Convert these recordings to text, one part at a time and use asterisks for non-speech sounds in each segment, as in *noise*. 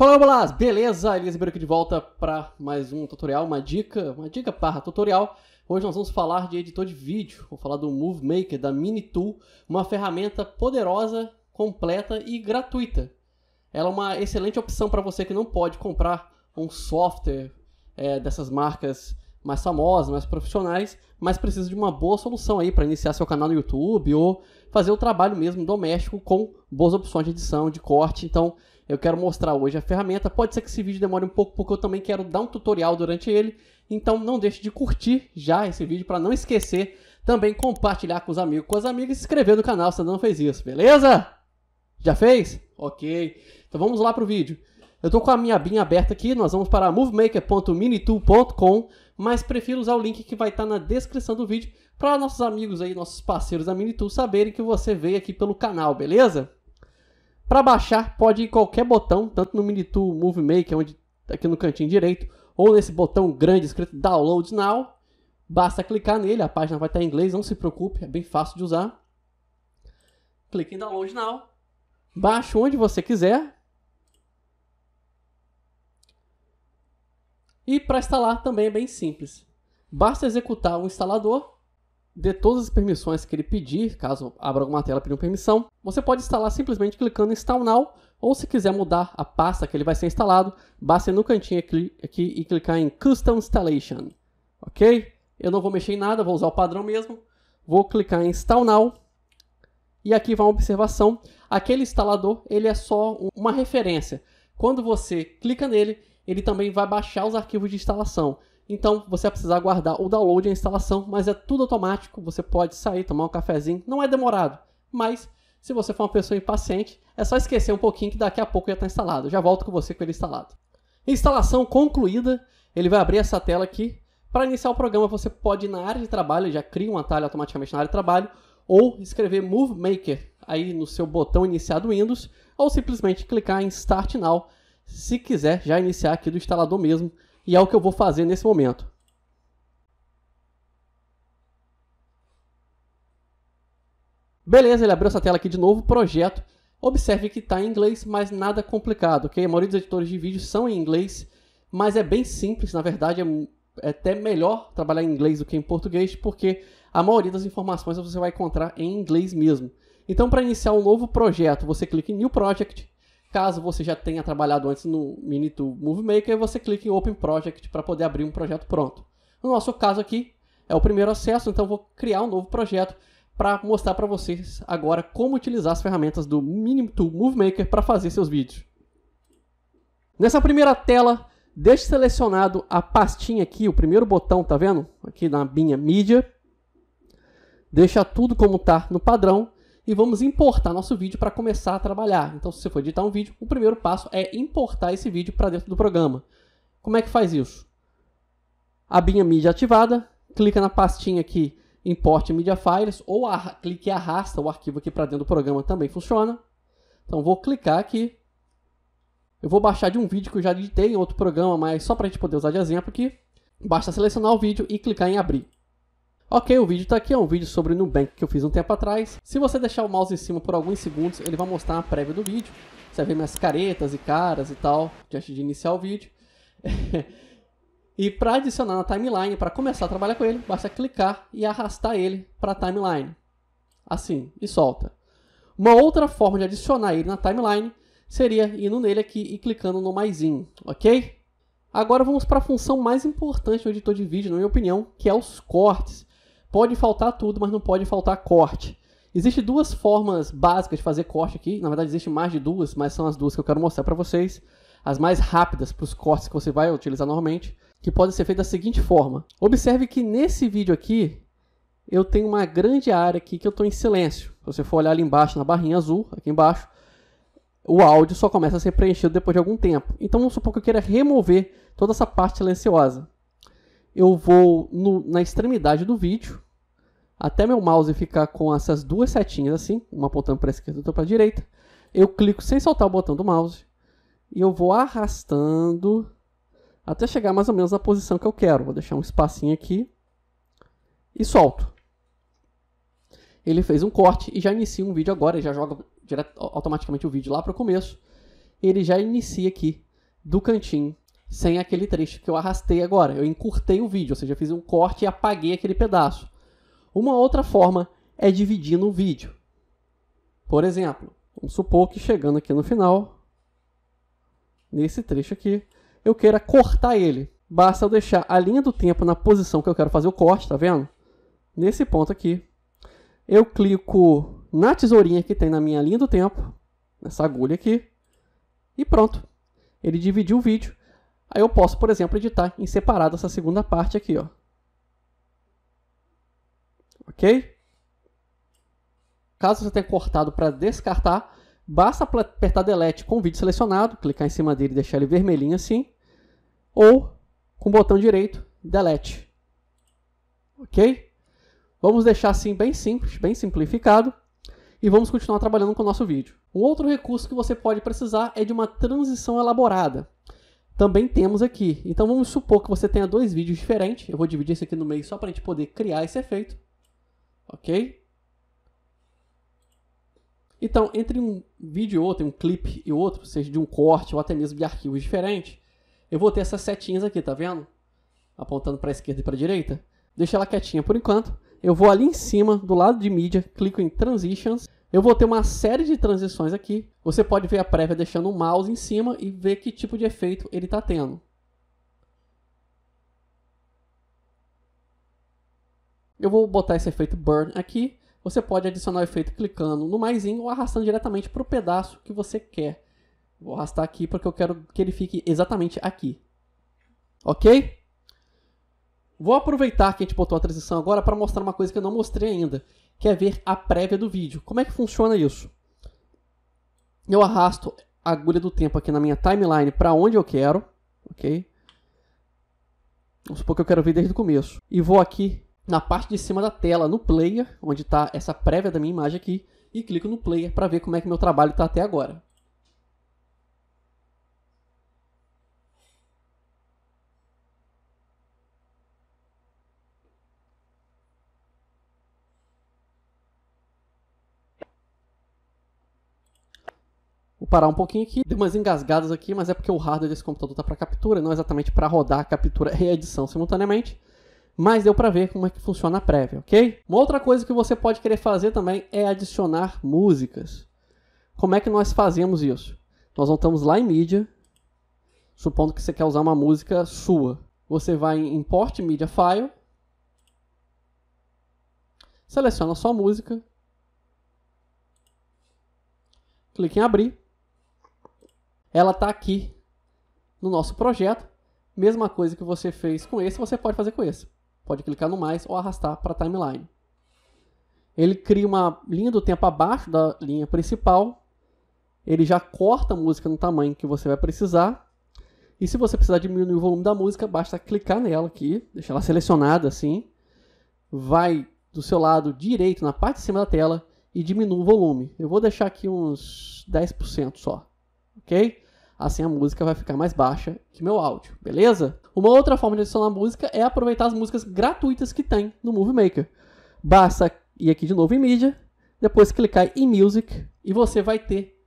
Fala, Bolas! Beleza? Elias Ribeiro aqui de volta para mais um tutorial, uma dica, uma dica para tutorial. Hoje nós vamos falar de editor de vídeo, vou falar do Move Maker, da Mini Tool, uma ferramenta poderosa, completa e gratuita. Ela é uma excelente opção para você que não pode comprar um software é, dessas marcas mais famosas, mais profissionais, mas precisa de uma boa solução aí para iniciar seu canal no YouTube ou fazer o trabalho mesmo doméstico com boas opções de edição, de corte. Então, eu quero mostrar hoje a ferramenta. Pode ser que esse vídeo demore um pouco, porque eu também quero dar um tutorial durante ele. Então não deixe de curtir já esse vídeo para não esquecer. Também compartilhar com os amigos, com as amigas e se inscrever no canal se ainda não fez isso, beleza? Já fez? Ok. Então vamos lá para o vídeo. Eu estou com a minha abinha aberta aqui, nós vamos para movemaker.minitool.com, mas prefiro usar o link que vai estar tá na descrição do vídeo para nossos amigos aí, nossos parceiros da Minitool saberem que você veio aqui pelo canal, beleza? Para baixar, pode ir qualquer botão, tanto no mini tool Movie Maker, onde aqui no cantinho direito, ou nesse botão grande escrito Download Now. Basta clicar nele, a página vai estar em inglês, não se preocupe, é bem fácil de usar. Clique em Download Now. Baixa onde você quiser. E para instalar também é bem simples. Basta executar o instalador dê todas as permissões que ele pedir, caso abra alguma tela pedindo permissão. Você pode instalar simplesmente clicando em Install Now, ou se quiser mudar a pasta que ele vai ser instalado, basta ir no cantinho aqui, aqui e clicar em Custom Installation, ok? Eu não vou mexer em nada, vou usar o padrão mesmo. Vou clicar em Install Now, e aqui vai uma observação. Aquele instalador, ele é só uma referência. Quando você clica nele, ele também vai baixar os arquivos de instalação. Então você vai precisar guardar o download e a instalação, mas é tudo automático, você pode sair, tomar um cafezinho, não é demorado. Mas se você for uma pessoa impaciente, é só esquecer um pouquinho que daqui a pouco já está instalado. Eu já volto com você com ele instalado. Instalação concluída, ele vai abrir essa tela aqui. Para iniciar o programa, você pode ir na área de trabalho, já cria um atalho automaticamente na área de trabalho, ou escrever Move Maker aí no seu botão iniciar do Windows, ou simplesmente clicar em Start Now, se quiser já iniciar aqui do instalador mesmo e é o que eu vou fazer nesse momento. Beleza, ele abriu essa tela aqui de novo, projeto. Observe que está em inglês, mas nada complicado, ok? A maioria dos editores de vídeo são em inglês, mas é bem simples, na verdade é, é até melhor trabalhar em inglês do que em português, porque a maioria das informações você vai encontrar em inglês mesmo. Então, para iniciar um novo projeto, você clica em New Project, Caso você já tenha trabalhado antes no MiniTool Movie Maker, você clica em Open Project para poder abrir um projeto pronto. No nosso caso aqui, é o primeiro acesso, então vou criar um novo projeto para mostrar para vocês agora como utilizar as ferramentas do MiniTool Movie Maker para fazer seus vídeos. Nessa primeira tela, deixe selecionado a pastinha aqui, o primeiro botão, tá vendo? Aqui na minha mídia. Deixa tudo como está no padrão e vamos importar nosso vídeo para começar a trabalhar. Então, se você for editar um vídeo, o primeiro passo é importar esse vídeo para dentro do programa. Como é que faz isso? Abinha mídia ativada, clica na pastinha aqui Import Media Files ou clique e arrasta o arquivo aqui para dentro do programa também funciona. Então vou clicar aqui. Eu vou baixar de um vídeo que eu já editei em outro programa, mas só para a gente poder usar de exemplo aqui. Basta selecionar o vídeo e clicar em abrir. Ok, o vídeo está aqui, é um vídeo sobre Nubank que eu fiz um tempo atrás. Se você deixar o mouse em cima por alguns segundos, ele vai mostrar a prévia do vídeo. Você vai ver minhas caretas e caras e tal, diante de iniciar o vídeo. *laughs* e para adicionar na timeline, para começar a trabalhar com ele, basta clicar e arrastar ele para a timeline. Assim, e solta. Uma outra forma de adicionar ele na timeline seria indo nele aqui e clicando no maisinho, ok? Agora vamos para a função mais importante do editor de vídeo, na minha opinião, que é os cortes. Pode faltar tudo, mas não pode faltar corte. Existem duas formas básicas de fazer corte aqui. Na verdade, existe mais de duas, mas são as duas que eu quero mostrar para vocês. As mais rápidas para os cortes que você vai utilizar normalmente, que podem ser feitas da seguinte forma. Observe que nesse vídeo aqui, eu tenho uma grande área aqui que eu estou em silêncio. Se você for olhar ali embaixo, na barrinha azul, aqui embaixo, o áudio só começa a ser preenchido depois de algum tempo. Então vamos supor que eu queira remover toda essa parte silenciosa eu vou no, na extremidade do vídeo, até meu mouse ficar com essas duas setinhas assim, uma apontando para a esquerda e outra para a direita. Eu clico sem soltar o botão do mouse e eu vou arrastando até chegar mais ou menos na posição que eu quero. Vou deixar um espacinho aqui e solto. Ele fez um corte e já inicia um vídeo agora, ele já joga direto, automaticamente o vídeo lá para o começo. Ele já inicia aqui do cantinho sem aquele trecho que eu arrastei agora. Eu encurtei o vídeo, ou seja, fiz um corte e apaguei aquele pedaço. Uma outra forma é dividindo o vídeo. Por exemplo, vamos supor que chegando aqui no final, nesse trecho aqui, eu queira cortar ele. Basta eu deixar a linha do tempo na posição que eu quero fazer o corte, tá vendo? Nesse ponto aqui, eu clico na tesourinha que tem na minha linha do tempo, nessa agulha aqui, e pronto. Ele dividiu o vídeo Aí eu posso, por exemplo, editar em separado essa segunda parte aqui, ó. Ok? Caso você tenha cortado para descartar, basta apertar delete com o vídeo selecionado, clicar em cima dele e deixar ele vermelhinho assim, ou com o botão direito, delete. Ok? Vamos deixar assim bem simples, bem simplificado, e vamos continuar trabalhando com o nosso vídeo. Um outro recurso que você pode precisar é de uma transição elaborada também temos aqui. Então vamos supor que você tenha dois vídeos diferentes. Eu vou dividir esse aqui no meio só para a gente poder criar esse efeito. Ok? Então, entre um vídeo e outro, um clipe e outro, seja de um corte ou até mesmo de arquivos diferentes, eu vou ter essas setinhas aqui, tá vendo? Apontando para a esquerda e para a direita. Deixa ela quietinha por enquanto. Eu vou ali em cima, do lado de mídia, clico em Transitions eu vou ter uma série de transições aqui. Você pode ver a prévia deixando o mouse em cima e ver que tipo de efeito ele está tendo. Eu vou botar esse efeito Burn aqui. Você pode adicionar o efeito clicando no mais ou arrastando diretamente para o pedaço que você quer. Vou arrastar aqui porque eu quero que ele fique exatamente aqui. Ok? Vou aproveitar que a gente botou a transição agora para mostrar uma coisa que eu não mostrei ainda. Quer ver a prévia do vídeo. Como é que funciona isso? Eu arrasto a agulha do tempo aqui na minha timeline para onde eu quero, ok? Vamos supor que eu quero ver desde o começo. E vou aqui na parte de cima da tela, no player, onde está essa prévia da minha imagem aqui, e clico no player para ver como é que meu trabalho está até agora. parar um pouquinho aqui. Deu umas engasgadas aqui, mas é porque o hardware desse computador tá para captura, não exatamente para rodar a captura e a edição simultaneamente. Mas deu para ver como é que funciona a prévia, ok? Uma outra coisa que você pode querer fazer também é adicionar músicas. Como é que nós fazemos isso? Nós voltamos lá em mídia, supondo que você quer usar uma música sua. Você vai em Import Media File, seleciona a sua música, clique em abrir ela está aqui no nosso projeto. Mesma coisa que você fez com esse, você pode fazer com esse. Pode clicar no mais ou arrastar para a timeline. Ele cria uma linha do tempo abaixo da linha principal. Ele já corta a música no tamanho que você vai precisar. E se você precisar diminuir o volume da música, basta clicar nela aqui, deixar ela selecionada assim. Vai do seu lado direito na parte de cima da tela e diminui o volume. Eu vou deixar aqui uns 10% só ok? Assim a música vai ficar mais baixa que meu áudio, beleza? Uma outra forma de adicionar música é aproveitar as músicas gratuitas que tem no Movie Maker. Basta ir aqui de novo em mídia, depois clicar em Music e você vai ter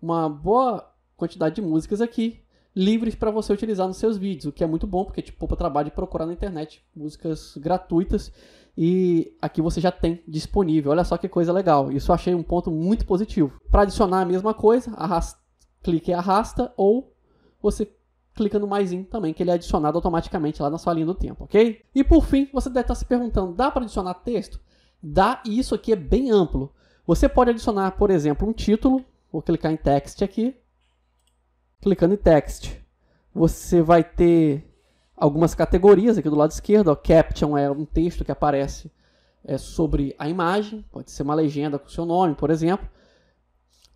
uma boa quantidade de músicas aqui livres para você utilizar nos seus vídeos, o que é muito bom porque tipo para trabalho de procurar na internet músicas gratuitas e aqui você já tem disponível. Olha só que coisa legal. Isso eu achei um ponto muito positivo. Para adicionar a mesma coisa, arrastar clica e arrasta, ou você clica no em também, que ele é adicionado automaticamente lá na sua linha do tempo, ok? E por fim, você deve estar se perguntando, dá para adicionar texto? Dá, e isso aqui é bem amplo. Você pode adicionar, por exemplo, um título, vou clicar em text aqui, clicando em text, você vai ter algumas categorias aqui do lado esquerdo, ó, caption é um texto que aparece é, sobre a imagem, pode ser uma legenda com seu nome, por exemplo,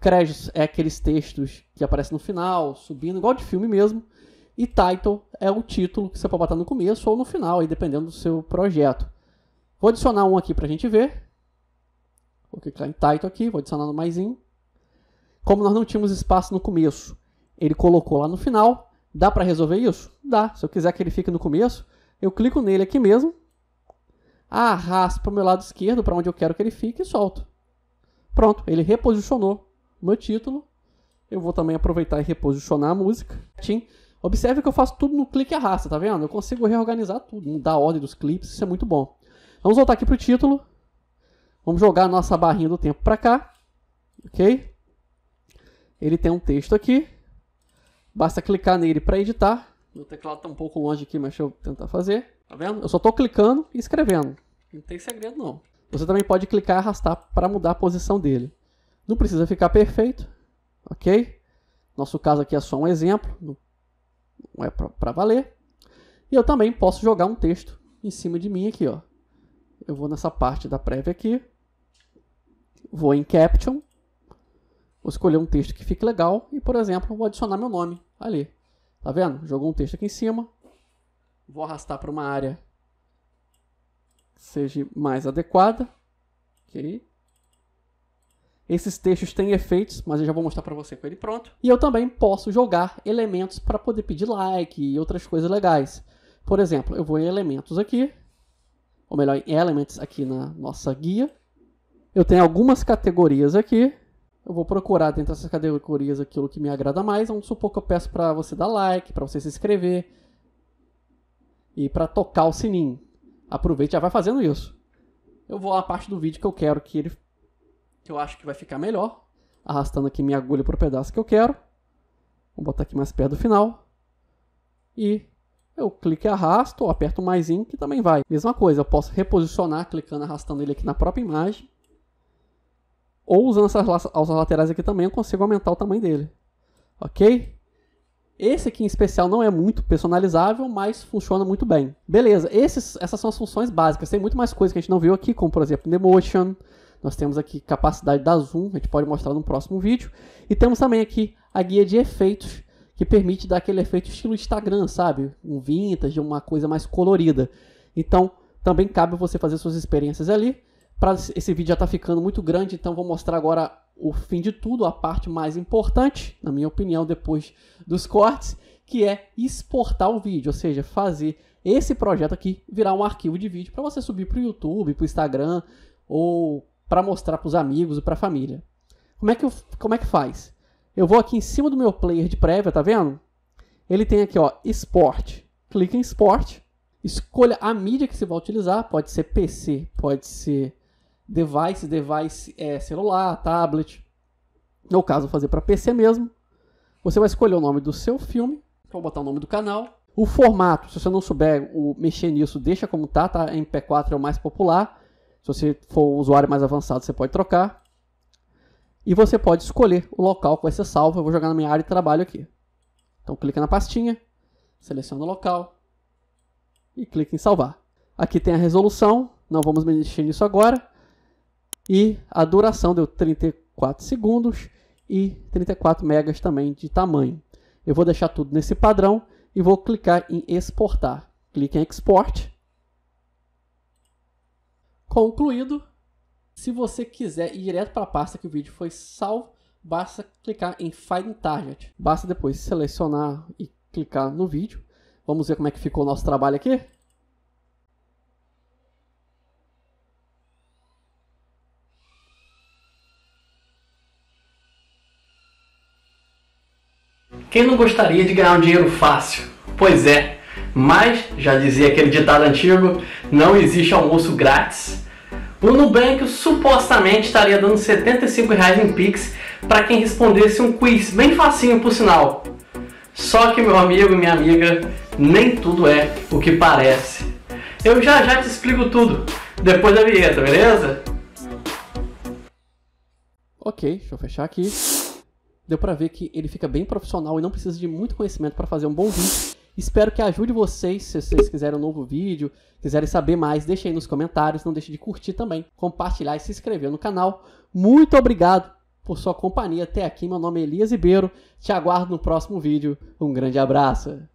Créditos é aqueles textos que aparecem no final, subindo, igual de filme mesmo. E title é o título que você pode botar no começo ou no final, aí dependendo do seu projeto. Vou adicionar um aqui para a gente ver. Vou clicar em title aqui, vou adicionar no mais um. Como nós não tínhamos espaço no começo, ele colocou lá no final. Dá para resolver isso? Dá. Se eu quiser que ele fique no começo, eu clico nele aqui mesmo, arrasto ah, para o meu lado esquerdo, para onde eu quero que ele fique e solto. Pronto, ele reposicionou no título. Eu vou também aproveitar e reposicionar a música. Observe que eu faço tudo no clique e arrasta, tá vendo? Eu consigo reorganizar tudo, mudar a ordem dos clipes, isso é muito bom. Vamos voltar aqui pro título. Vamos jogar a nossa barrinha do tempo para cá. Ok? Ele tem um texto aqui. Basta clicar nele para editar. Meu teclado está um pouco longe aqui, mas deixa eu tentar fazer. Tá vendo? Eu só estou clicando e escrevendo. Não tem segredo, não. Você também pode clicar e arrastar para mudar a posição dele. Não precisa ficar perfeito, ok? Nosso caso aqui é só um exemplo, não é para valer. E eu também posso jogar um texto em cima de mim aqui, ó. Eu vou nessa parte da prévia aqui, vou em caption, vou escolher um texto que fique legal e, por exemplo, vou adicionar meu nome ali. Tá vendo? Jogou um texto aqui em cima. Vou arrastar para uma área que seja mais adequada. OK? Esses textos têm efeitos, mas eu já vou mostrar para você com ele pronto. E eu também posso jogar elementos para poder pedir like e outras coisas legais. Por exemplo, eu vou em elementos aqui, ou melhor, em elements aqui na nossa guia. Eu tenho algumas categorias aqui. Eu vou procurar dentro dessas categorias aquilo que me agrada mais. Vamos supor que eu peço para você dar like, para você se inscrever e para tocar o sininho. Aproveite, já vai fazendo isso. Eu vou à parte do vídeo que eu quero que ele que eu acho que vai ficar melhor. Arrastando aqui minha agulha para o pedaço que eu quero. Vou botar aqui mais perto do final. E eu clico e arrasto, ou aperto o em que também vai. Mesma coisa, eu posso reposicionar clicando arrastando ele aqui na própria imagem. Ou usando essas alças laterais aqui também eu consigo aumentar o tamanho dele. Ok? Esse aqui em especial não é muito personalizável, mas funciona muito bem. Beleza, esses, essas são as funções básicas. Tem muito mais coisa que a gente não viu aqui, como por exemplo demotion. Nós temos aqui capacidade da zoom, a gente pode mostrar no próximo vídeo. E temos também aqui a guia de efeitos, que permite dar aquele efeito estilo Instagram, sabe? Um vintage, uma coisa mais colorida. Então, também cabe você fazer suas experiências ali. Pra, esse vídeo já está ficando muito grande, então vou mostrar agora o fim de tudo, a parte mais importante, na minha opinião, depois dos cortes, que é exportar o vídeo, ou seja, fazer esse projeto aqui virar um arquivo de vídeo para você subir para o YouTube, para o Instagram ou para mostrar para os amigos e para a família. Como é, que eu, como é que faz? Eu vou aqui em cima do meu player de prévia, tá vendo? Ele tem aqui, ó, esporte. Clica em esporte, escolha a mídia que você vai utilizar, pode ser PC, pode ser device, device é celular, tablet. No caso, vou fazer para PC mesmo. Você vai escolher o nome do seu filme, então, vou botar o nome do canal. O formato, se você não souber o, mexer nisso, deixa como tá, tá? MP4 é o mais popular. Se você for o usuário mais avançado, você pode trocar. E você pode escolher o local que vai ser salvo. Eu vou jogar na minha área de trabalho aqui. Então clica na pastinha, seleciona o local e clica em salvar. Aqui tem a resolução, não vamos mexer nisso agora. E a duração deu 34 segundos e 34 megas também de tamanho. Eu vou deixar tudo nesse padrão e vou clicar em exportar. Clique em export Concluído, se você quiser ir direto para a pasta que o vídeo foi salvo, basta clicar em Find Target. Basta depois selecionar e clicar no vídeo. Vamos ver como é que ficou o nosso trabalho aqui. Quem não gostaria de ganhar um dinheiro fácil? Pois é, mas, já dizia aquele ditado antigo, não existe almoço grátis. O Nubank supostamente estaria dando 75 reais em Pix para quem respondesse um quiz bem facinho por sinal. Só que meu amigo e minha amiga, nem tudo é o que parece. Eu já já te explico tudo depois da vinheta, beleza? Ok, deixa eu fechar aqui. Deu para ver que ele fica bem profissional e não precisa de muito conhecimento para fazer um bom vídeo Espero que ajude vocês. Se vocês quiserem um novo vídeo, quiserem saber mais, deixe aí nos comentários. Não deixe de curtir também, compartilhar e se inscrever no canal. Muito obrigado por sua companhia até aqui. Meu nome é Elias Ribeiro. Te aguardo no próximo vídeo. Um grande abraço.